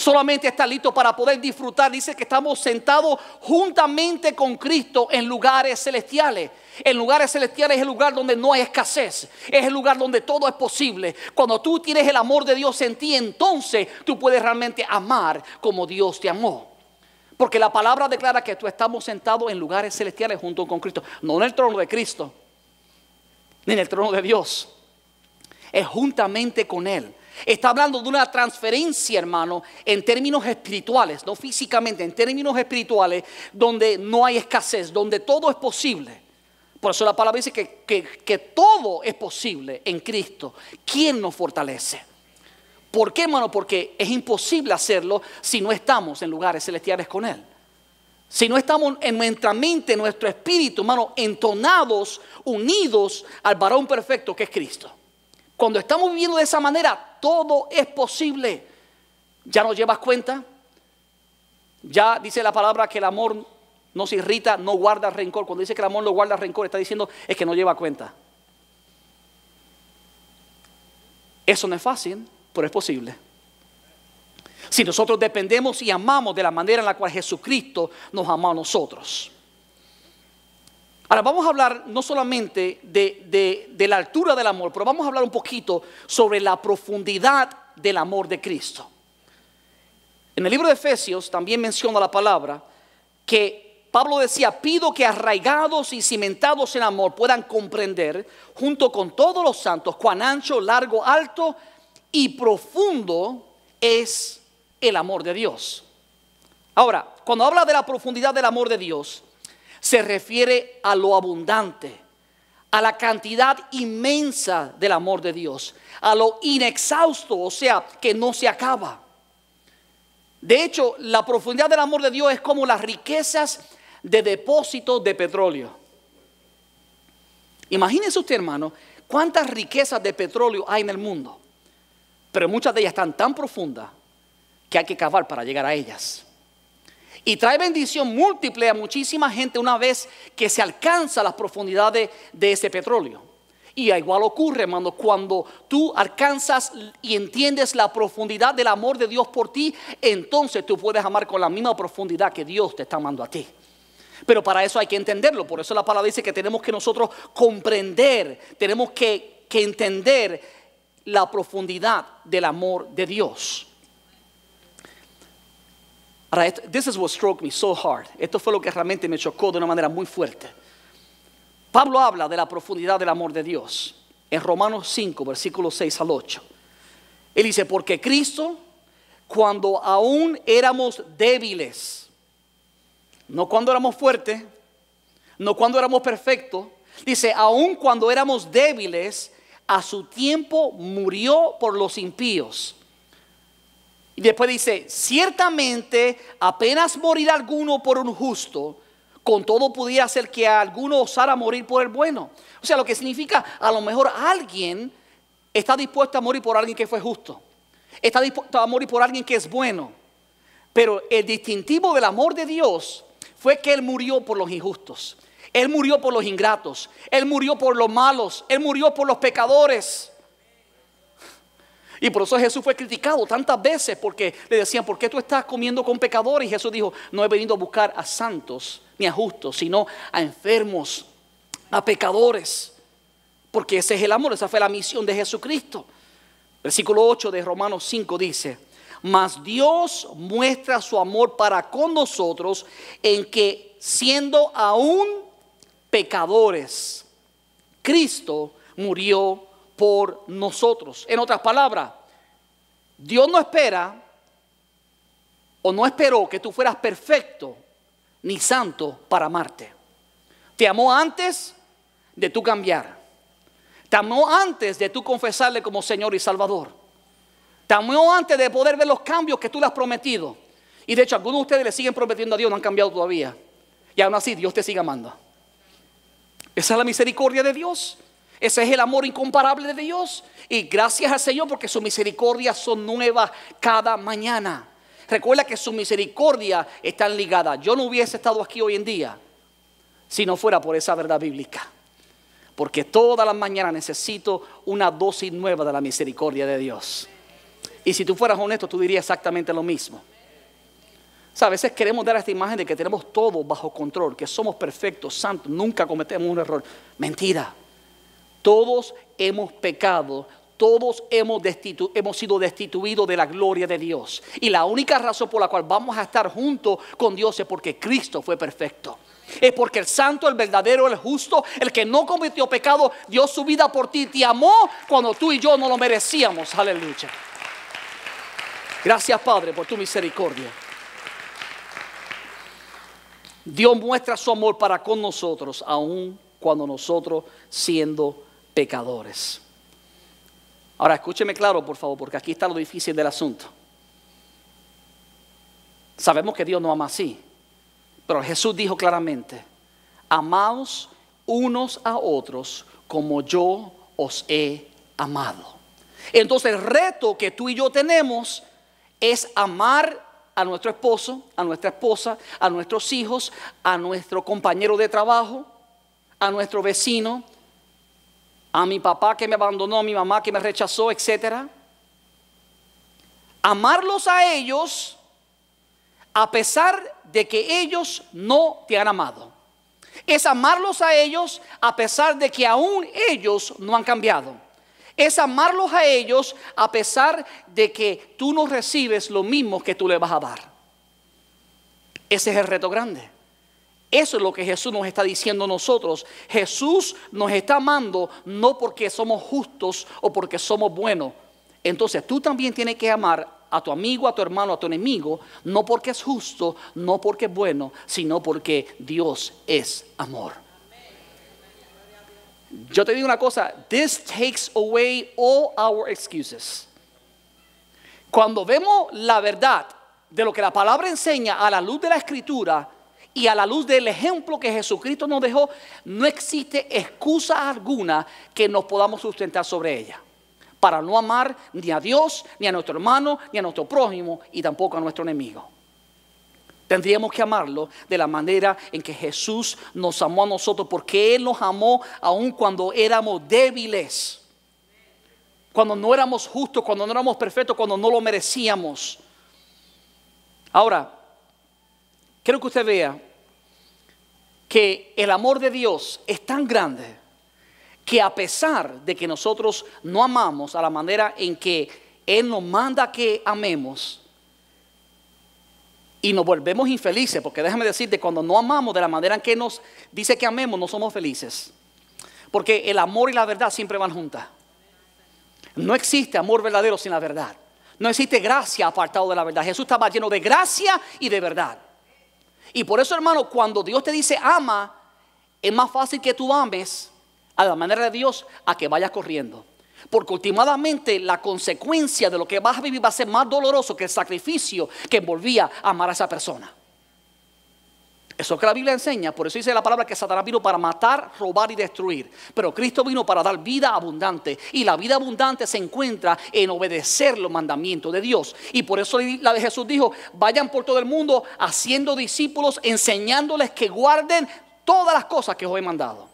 solamente está listo para poder disfrutar. Dice que estamos sentados juntamente con Cristo en lugares celestiales. En lugares celestiales es el lugar donde no hay escasez, es el lugar donde todo es posible. Cuando tú tienes el amor de Dios en ti, entonces tú puedes realmente amar como Dios te amó. Porque la palabra declara que tú estamos sentados en lugares celestiales junto con Cristo, no en el trono de Cristo, ni en el trono de Dios, es juntamente con Él. Está hablando de una transferencia, hermano, en términos espirituales, no físicamente, en términos espirituales, donde no hay escasez, donde todo es posible. Por eso la palabra dice que, todo es posible en Cristo. ¿Quién nos fortalece? ¿Por qué, hermano? Porque es imposible hacerlo si no estamos en lugares celestiales con Él. Si no estamos en nuestra mente, en nuestro espíritu, hermano, entonados, unidos al varón perfecto que es Cristo. Cuando estamos viviendo de esa manera, todo es posible. ¿Ya no llevas cuenta? Ya dice la palabra que el amor no se irrita, no guarda rencor. Cuando dice que el amor no guarda rencor, está diciendo es que no lleva cuenta. Eso no es fácil, pero es posible. Si nosotros dependemos y amamos de la manera en la cual Jesucristo nos amó a nosotros. Ahora vamos a hablar no solamente de, de, la altura del amor, pero vamos a hablar un poquito sobre la profundidad del amor de Cristo. En el libro de Efesios también menciona la palabra que Pablo decía, pido que arraigados y cimentados en amor puedan comprender junto con todos los santos cuán ancho, largo, alto y profundo es el amor de Dios. Ahora, cuando habla de la profundidad del amor de Dios, se refiere a lo abundante, a la cantidad inmensa del amor de Dios, a lo inexhausto, o sea, que no se acaba. De hecho, la profundidad del amor de Dios es como las riquezas de depósitos de petróleo. Imagínense usted, hermano, cuántas riquezas de petróleo hay en el mundo, pero muchas de ellas están tan profundas que hay que cavar para llegar a ellas y trae bendición múltiple a muchísima gente una vez que se alcanza las profundidades de ese petróleo. Y igual ocurre, hermano, cuando tú alcanzas y entiendes la profundidad del amor de Dios por ti, entonces tú puedes amar con la misma profundidad que Dios te está amando a ti. Pero para eso hay que entenderlo, por eso la palabra dice que tenemos que nosotros comprender, tenemos que, que entender la profundidad del amor de Dios. This is what struck me so hard. Esto fue lo que realmente me chocó de una manera muy fuerte. Pablo habla de la profundidad del amor de Dios en Romanos 5, versículos 6 al 8. Él dice, porque Cristo, cuando aún éramos débiles, no cuando éramos fuertes, no cuando éramos perfectos, dice, aún cuando éramos débiles, a su tiempo murió por los impíos. Y después dice, ciertamente apenas morir alguno por un justo, con todo pudiera ser que alguno osara morir por el bueno. O sea, lo que significa, a lo mejor alguien está dispuesto a morir por alguien que fue justo. Está dispuesto a morir por alguien que es bueno. Pero el distintivo del amor de Dios fue que Él murió por los injustos. Él murió por los ingratos. Él murió por los malos. Él murió por los pecadores. Y por eso Jesús fue criticado tantas veces porque le decían, ¿por qué tú estás comiendo con pecadores? Y Jesús dijo, no he venido a buscar a santos ni a justos, sino a enfermos, a pecadores. Porque ese es el amor, esa fue la misión de Jesucristo. Versículo 8 de Romanos 5 dice, mas Dios muestra su amor para con nosotros en que siendo aún pecadores, Cristo murió por nosotros. En otras palabras, Dios no espera o no esperó que tú fueras perfecto ni santo para amarte. Te amó antes de tú cambiar. Te amó antes de tú confesarle como Señor y Salvador. Te amó antes de poder ver los cambios que tú le has prometido. Y de hecho, algunos de ustedes le siguen prometiendo a Dios, no han cambiado todavía. Y aún así, Dios te sigue amando. Esa es la misericordia de Dios. Ese es el amor incomparable de Dios. Y gracias al Señor porque su misericordia son nuevas cada mañana. Recuerda que su misericordia está ligada. Yo no hubiese estado aquí hoy en día si no fuera por esa verdad bíblica. Porque todas las mañanas necesito una dosis nueva de la misericordia de Dios. Y si tú fueras honesto, tú dirías exactamente lo mismo. a veces queremos dar esta imagen de que tenemos todo bajo control, que somos perfectos, santos, nunca cometemos un error. Mentira. Todos hemos pecado, todos hemos, sido destituidos de la gloria de Dios. Y la única razón por la cual vamos a estar juntos con Dios es porque Cristo fue perfecto. Es porque el santo, el verdadero, el justo, el que no cometió pecado, dio su vida por ti, te amó cuando tú y yo no lo merecíamos. Aleluya. Gracias Padre por tu misericordia. Dios muestra su amor para con nosotros, aun cuando nosotros siendo pecadores. Ahora, escúcheme claro, por favor, porque aquí está lo difícil del asunto. Sabemos que Dios no ama así, pero Jesús dijo claramente, amaos unos a otros como yo os he amado. Entonces el reto que tú y yo tenemos es amar a nuestro esposo, a nuestra esposa, a nuestros hijos, a nuestro compañero de trabajo, a nuestro vecino, a mi papá que me abandonó, a mi mamá que me rechazó, etc. Amarlos a ellos a pesar de que ellos no te han amado. Es amarlos a ellos a pesar de que aún ellos no han cambiado. Es amarlos a ellos a pesar de que tú no recibes lo mismo que tú le vas a dar. Ese es el reto grande. Eso es lo que Jesús nos está diciendo a nosotros. Jesús nos está amando no porque somos justos o porque somos buenos. Entonces tú también tienes que amar a tu amigo, a tu hermano, a tu enemigo, no porque es justo, no porque es bueno, sino porque Dios es amor. Yo te digo una cosa, this takes away all our excuses. Cuando vemos la verdad de lo que la palabra enseña a la luz de la escritura, y a la luz del ejemplo que Jesucristo nos dejó, no existe excusa alguna que nos podamos sustentar sobre ella para no amar ni a Dios, ni a nuestro hermano, ni a nuestro prójimo y tampoco a nuestro enemigo. Tendríamos que amarlo de la manera en que Jesús nos amó a nosotros, porque Él nos amó aun cuando éramos débiles, cuando no éramos justos, cuando no éramos perfectos, cuando no lo merecíamos. Ahora, Quiero que usted vea que el amor de Dios es tan grande que a pesar de que nosotros no amamos a la manera en que Él nos manda que amemos, y nos volvemos infelices, porque déjame decirte, cuando no amamos de la manera en que nos dice que amemos, no somos felices. Porque el amor y la verdad siempre van juntas. No existe amor verdadero sin la verdad. No existe gracia apartado de la verdad. Jesús estaba lleno de gracia y de verdad. Y por eso, hermano, cuando Dios te dice ama, es más fácil que tú ames a la manera de Dios a que vayas corriendo. Porque últimamente la consecuencia de lo que vas a vivir va a ser más doloroso que el sacrificio que envolvía amar a esa persona. Eso es que la Biblia enseña. Por eso dice la palabra que Satanás vino para matar, robar y destruir. Pero Cristo vino para dar vida abundante. Y la vida abundante se encuentra en obedecer los mandamientos de Dios. Y por eso la de Jesús dijo, vayan por todo el mundo haciendo discípulos, enseñándoles que guarden todas las cosas que os he mandado.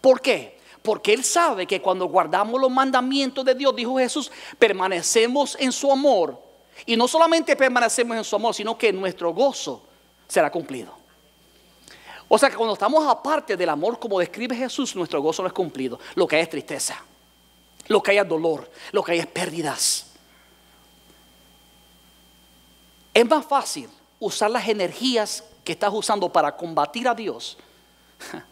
¿Por qué? Porque Él sabe que cuando guardamos los mandamientos de Dios, dijo Jesús, permanecemos en su amor. Y no solamente permanecemos en su amor, sino que nuestro gozo será cumplido. O sea que cuando estamos aparte del amor como describe Jesús, nuestro gozo no es cumplido. Lo que hay es tristeza, lo que hay es dolor, lo que hay es pérdidas. Es más fácil usar las energías que estás usando para combatir a Dios.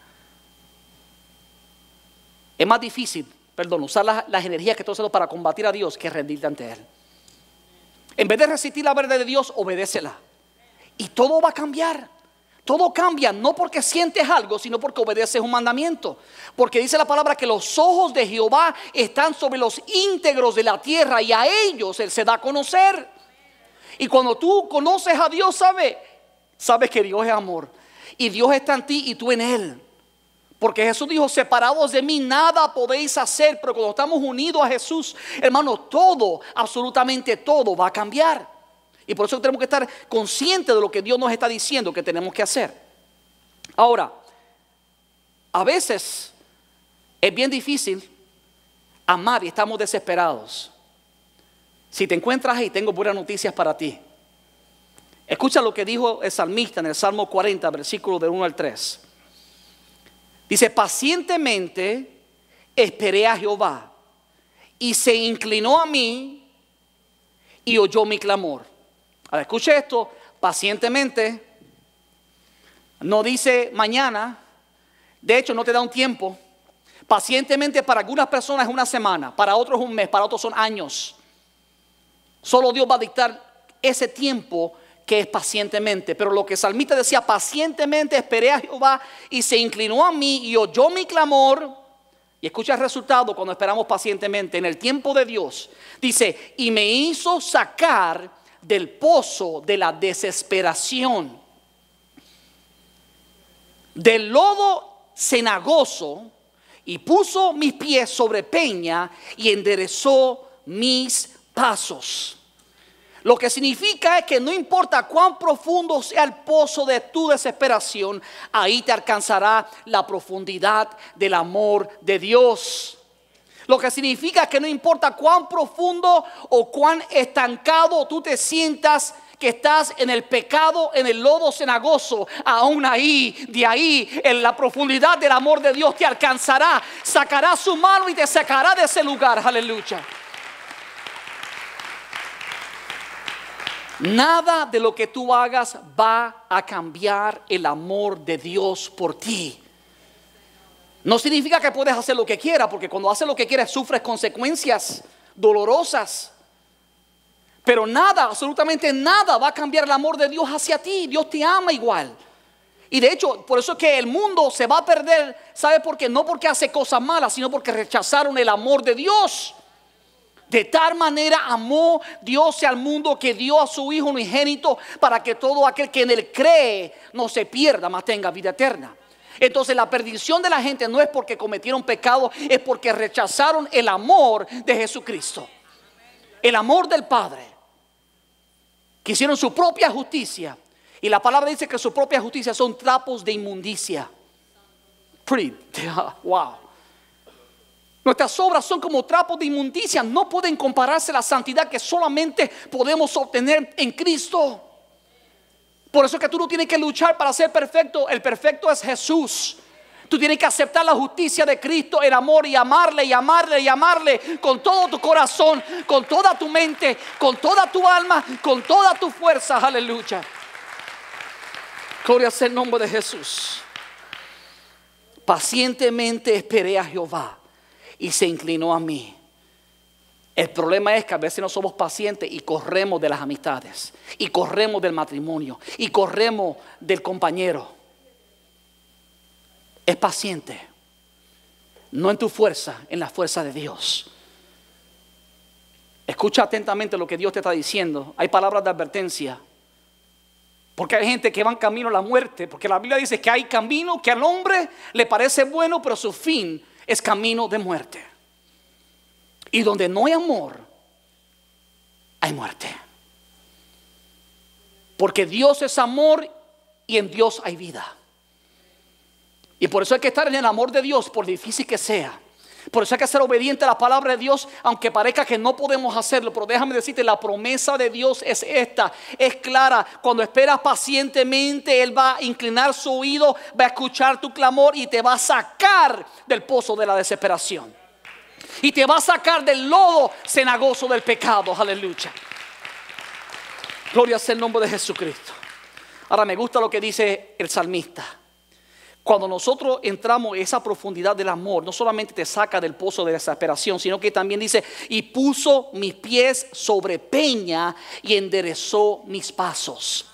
Es más difícil, perdón, usar las, energías que estás usando para combatir a Dios que rendirte ante Él. En vez de resistir la verdad de Dios, obedécela. Y todo va a cambiar. Todo cambia, no porque sientes algo, sino porque obedeces un mandamiento. Porque dice la palabra que los ojos de Jehová están sobre los íntegros de la tierra y a ellos Él se da a conocer. Y cuando tú conoces a Dios, sabes, sabes que Dios es amor. Y Dios está en ti y tú en Él. Porque Jesús dijo, separados de mí nada podéis hacer, pero cuando estamos unidos a Jesús, hermano, todo, absolutamente todo va a cambiar. Y por eso tenemos que estar conscientes de lo que Dios nos está diciendo que tenemos que hacer. Ahora, a veces es bien difícil amar y estamos desesperados. Si te encuentras ahí, tengo buenas noticias para ti. Escucha lo que dijo el salmista en el Salmo 40, versículo de 1 al 3. Dice, pacientemente esperé a Jehová y se inclinó a mí y oyó mi clamor. Ahora escuche esto pacientemente. No dice mañana. De hecho, no te da un tiempo. Pacientemente para algunas personas es una semana, para otros un mes, para otros son años. Solo Dios va a dictar ese tiempo que es pacientemente. Pero lo que Salmita decía, pacientemente esperé a Jehová y se inclinó a mí y oyó mi clamor. Y escucha el resultado cuando esperamos pacientemente en el tiempo de Dios. Dice, y me hizo sacar del pozo de la desesperación, del lodo cenagoso, y puso mis pies sobre peña y enderezó mis pasos. Lo que significa es que no importa cuán profundo sea el pozo de tu desesperación, ahí te alcanzará la profundidad del amor de Dios. Lo que significa que no importa cuán profundo o cuán estancado tú te sientas, que estás en el pecado, en el lodo cenagoso, aún ahí, de ahí, en la profundidad del amor de Dios te alcanzará, sacará su mano y te sacará de ese lugar. Aleluya. Nada de lo que tú hagas va a cambiar el amor de Dios por ti. No significa que puedes hacer lo que quieras, porque cuando haces lo que quieres sufres consecuencias dolorosas. Pero nada, absolutamente nada va a cambiar el amor de Dios hacia ti. Dios te ama igual. Y de hecho, por eso es que el mundo se va a perder, ¿sabe por qué? No porque hace cosas malas, sino porque rechazaron el amor de Dios. De tal manera amó Dios al mundo que dio a su Hijo unigénito para que todo aquel que en él cree no se pierda, mas tenga vida eterna. Entonces la perdición de la gente no es porque cometieron pecado, es porque rechazaron el amor de Jesucristo. El amor del Padre. Que hicieron su propia justicia. Y la palabra dice que su propia justicia son trapos de inmundicia. wow. Nuestras obras son como trapos de inmundicia, no pueden compararse a la santidad que solamente podemos obtener en Cristo. Por eso es que tú no tienes que luchar para ser perfecto. El perfecto es Jesús. Tú tienes que aceptar la justicia de Cristo, el amor y amarle y amarle y amarle con todo tu corazón, con toda tu mente, con toda tu alma, con toda tu fuerza. Aleluya. Gloria sea el nombre de Jesús. Pacientemente esperé a Jehová y se inclinó a mí el problema es que a veces no somos pacientes y corremos de las amistades, y corremos del matrimonio, y corremos del compañero. Es paciente, no en tu fuerza, en la fuerza de Dios. Escucha atentamente lo que Dios te está diciendo. Hay palabras de advertencia. Porque hay gente que va en camino a la muerte. Porque la Biblia dice que hay camino que al hombre le parece bueno, pero su fin es camino de muerte. Y donde no hay amor, hay muerte. Porque Dios es amor y en Dios hay vida. Y por eso hay que estar en el amor de Dios, por difícil que sea. Por eso hay que ser obediente a la palabra de Dios, aunque parezca que no podemos hacerlo. Pero déjame decirte, la promesa de Dios es esta, es clara. Cuando esperas pacientemente, Él va a inclinar su oído, va a escuchar tu clamor y te va a sacar del pozo de la desesperación y te va a sacar del lodo cenagoso del pecado. Aleluya. Gloria sea el nombre de Jesucristo. Ahora me gusta lo que dice el salmista. Cuando nosotros entramos en esa profundidad del amor, no solamente te saca del pozo de desesperación, sino que también dice, y puso mis pies sobre peña y enderezó mis pasos.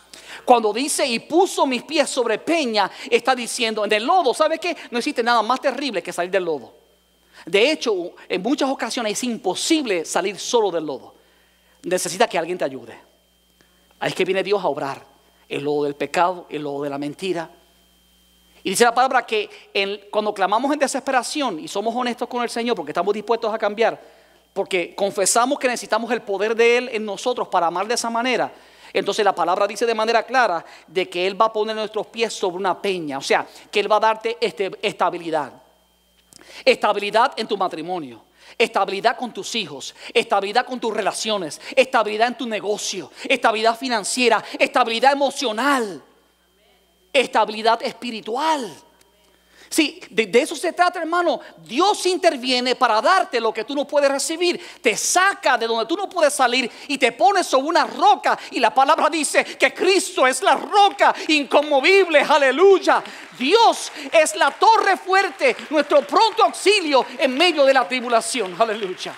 Cuando dice y puso mis pies sobre peña, está diciendo en el lodo, ¿sabe qué? No existe nada más terrible que salir del lodo. De hecho, en muchas ocasiones es imposible salir solo del lodo. Necesita que alguien te ayude. Ahí es que viene Dios a obrar. El lodo del pecado, el lodo de la mentira. Y dice la palabra que cuando clamamos en desesperación y somos honestos con el Señor porque estamos dispuestos a cambiar, porque confesamos que necesitamos el poder de Él en nosotros para amar de esa manera, entonces la palabra dice de manera clara de que Él va a poner nuestros pies sobre una peña, o sea, que Él va a darte este, estabilidad. Estabilidad en tu matrimonio. Estabilidad con tus hijos, estabilidad con tus relaciones, estabilidad en tu negocio, estabilidad financiera, estabilidad emocional, estabilidad espiritual. Sí, de, eso se trata, hermano. Dios interviene para darte lo que tú no puedes recibir. Te saca de donde tú no puedes salir y te pones sobre una roca. Y la palabra dice que Cristo es la roca inconmovible. Aleluya. Dios es la torre fuerte, nuestro pronto auxilio en medio de la tribulación. Aleluya.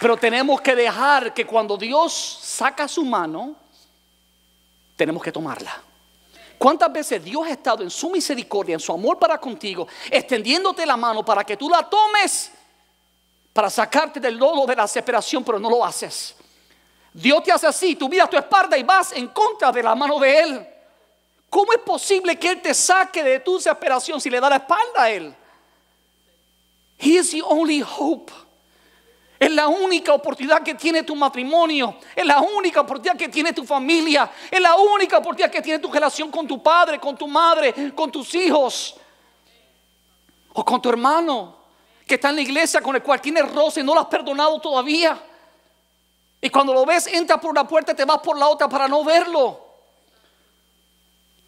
Pero tenemos que dejar que cuando Dios saca su mano, tenemos que tomarla. ¿Cuántas veces Dios ha estado en su misericordia, en su amor para contigo, extendiéndote la mano para que tú la tomes, para sacarte del lodo de la desesperación, pero no lo haces? Dios te hace así, tú miras tu espalda y vas en contra de la mano de Él. ¿Cómo es posible que Él te saque de tu desesperación si le da la espalda a Él? He is the only hope. Es la única oportunidad que tiene tu matrimonio. Es la única oportunidad que tiene tu familia. Es la única oportunidad que tiene tu relación con tu padre, con tu madre, con tus hijos. O con tu hermano que está en la iglesia con el cual tienes roce y no lo has perdonado todavía. Y cuando lo ves, entras por una puerta y te vas por la otra para no verlo.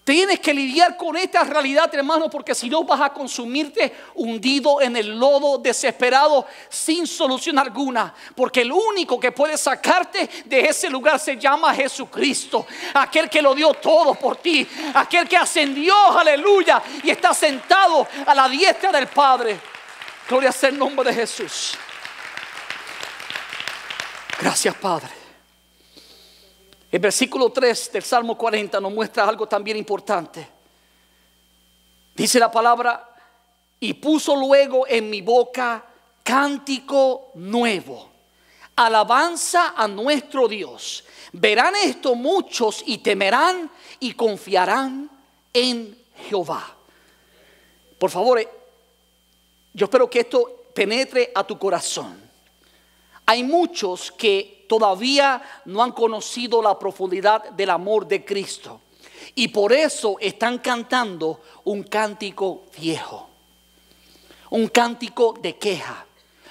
Tienes que lidiar con esta realidad, hermano, porque si no vas a consumirte hundido en el lodo, desesperado, sin solución alguna. Porque el único que puede sacarte de ese lugar se llama Jesucristo. Aquel que lo dio todo por ti. Aquel que ascendió, aleluya, y está sentado a la diestra del Padre. Gloria sea el nombre de Jesús. Gracias, Padre. El versículo 3 del Salmo 40 nos muestra algo también importante. Dice la palabra, y puso luego en mi boca cántico nuevo, alabanza a nuestro Dios. Verán esto muchos y temerán y confiarán en Jehová. Por favor, eh, yo espero que esto penetre a tu corazón. Hay muchos que todavía no han conocido la profundidad del amor de Cristo. Y por eso están cantando un cántico viejo, un cántico de queja,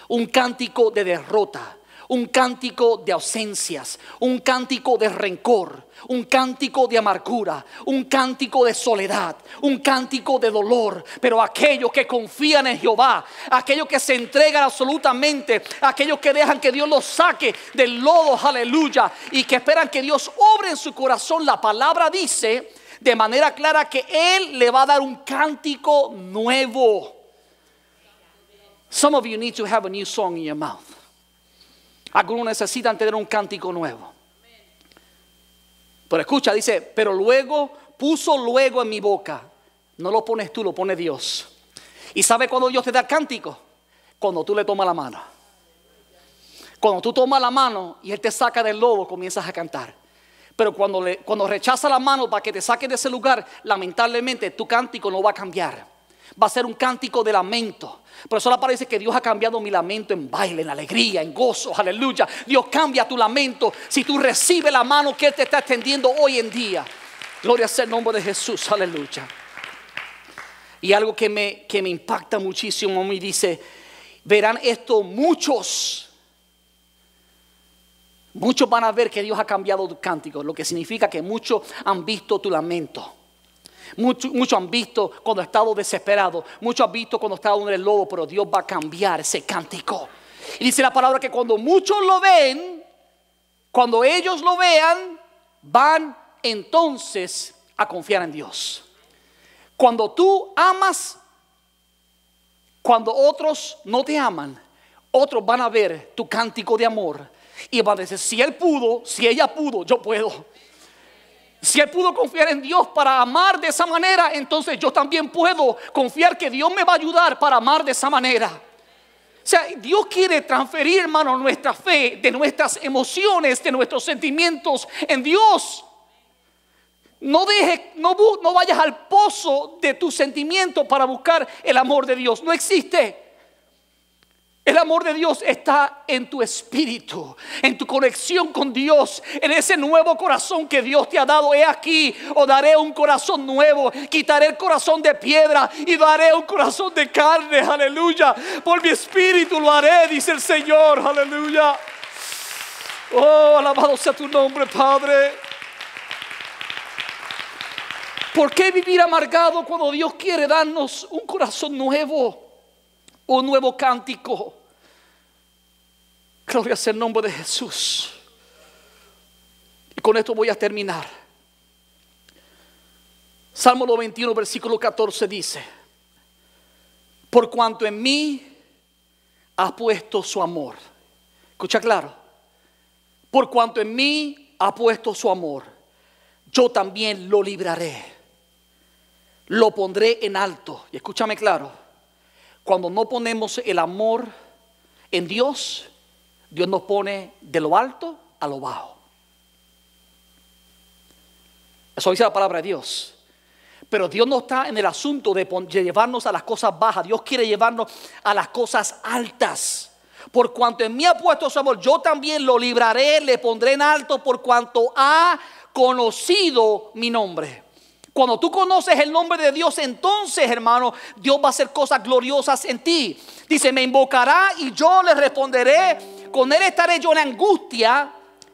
un cántico de derrota, un cántico de ausencias, un cántico de rencor, un cántico de amargura, un cántico de soledad, un cántico de dolor. Pero aquellos que confían en Jehová, aquellos que se entregan absolutamente, aquellos que dejan que Dios los saque del lodo, aleluya, y que esperan que Dios obre en su corazón, la palabra dice de manera clara que Él le va a dar un cántico nuevo. Some of you need to have a new song in your mouth. Algunos necesitan tener un cántico nuevo. Pero escucha, dice, pero luego puso luego en mi boca. No lo pones tú, lo pone Dios. ¿Y sabe cuando Dios te da cántico? Cuando tú le tomas la mano. Cuando tú tomas la mano y Él te saca del lobo, comienzas a cantar. Pero cuando, le, cuando rechaza la mano para que te saque de ese lugar, lamentablemente tu cántico no va a cambiar va a ser un cántico de lamento. Por eso parece que Dios ha cambiado mi lamento en baile, en alegría, en gozo, aleluya. Dios cambia tu lamento si tú recibes la mano que Él te está extendiendo hoy en día. Gloria sea el nombre de Jesús, aleluya. Y algo que me, que me impacta muchísimo Me dice, verán esto muchos. Muchos van a ver que Dios ha cambiado tu cántico, lo que significa que muchos han visto tu lamento. Muchos han visto cuando he estado desesperado Muchos han visto cuando he estado en el lobo Pero Dios va a cambiar ese cántico. Y dice la palabra que cuando muchos lo ven, cuando ellos lo vean, van entonces a confiar en Dios. Cuando tú amas, cuando otros no te aman, otros van a ver tu cántico de amor y van a decir, si él pudo, si ella pudo, yo puedo. Si él pudo confiar en Dios para amar de esa manera, entonces yo también puedo confiar que Dios me va a ayudar para amar de esa manera. O sea, Dios quiere transferir, hermano, nuestra fe, de nuestras emociones, de nuestros sentimientos en Dios. No, deje, no, no vayas al pozo de tus sentimientos para buscar el amor de Dios. No existe. El amor de Dios está en tu espíritu, en tu conexión con Dios, en ese nuevo corazón que Dios te ha dado. He aquí, o daré un corazón nuevo, quitaré el corazón de piedra y daré un corazón de carne, aleluya. Por mi espíritu lo haré, dice el Señor, aleluya. Oh, alabado sea tu nombre, Padre. ¿Por qué vivir amargado cuando Dios quiere darnos un corazón nuevo? un nuevo cántico. Gloria sea el nombre de Jesús. Y con esto voy a terminar. Salmo 21 versículo 14 dice, por cuanto en mí ha puesto su amor. Escucha claro, por cuanto en mí ha puesto su amor, yo también lo libraré, lo pondré en alto. Y escúchame claro cuando no ponemos el amor en Dios, Dios nos pone de lo alto a lo bajo. Eso dice la palabra de Dios. Pero Dios no está en el asunto de llevarnos a las cosas bajas. Dios quiere llevarnos a las cosas altas. Por cuanto en mí ha puesto su amor, yo también lo libraré, le pondré en alto por cuanto ha conocido mi nombre. Cuando tú conoces el nombre de Dios, entonces, hermano, Dios va a hacer cosas gloriosas en ti. Dice, me invocará y yo le responderé. Con él estaré yo en angustia,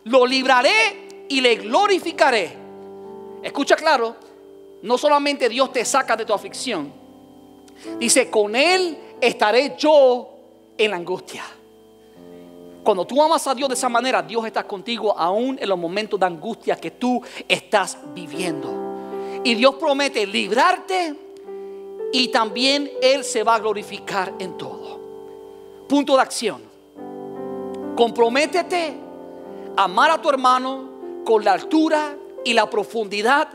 lo libraré y le glorificaré. Escucha claro, no solamente Dios te saca de tu aflicción. Dice, con él estaré yo en la angustia. Cuando tú amas a Dios de esa manera, Dios está contigo aún en los momentos de angustia que tú estás viviendo. Y Dios promete librarte y también Él se va a glorificar en todo. Punto de acción. Comprométete a amar a tu hermano con la altura y la profundidad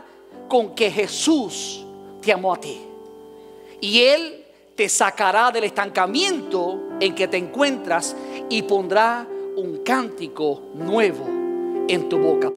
con que Jesús te amó a ti. Y Él te sacará del estancamiento en que te encuentras y pondrá un cántico nuevo en tu boca.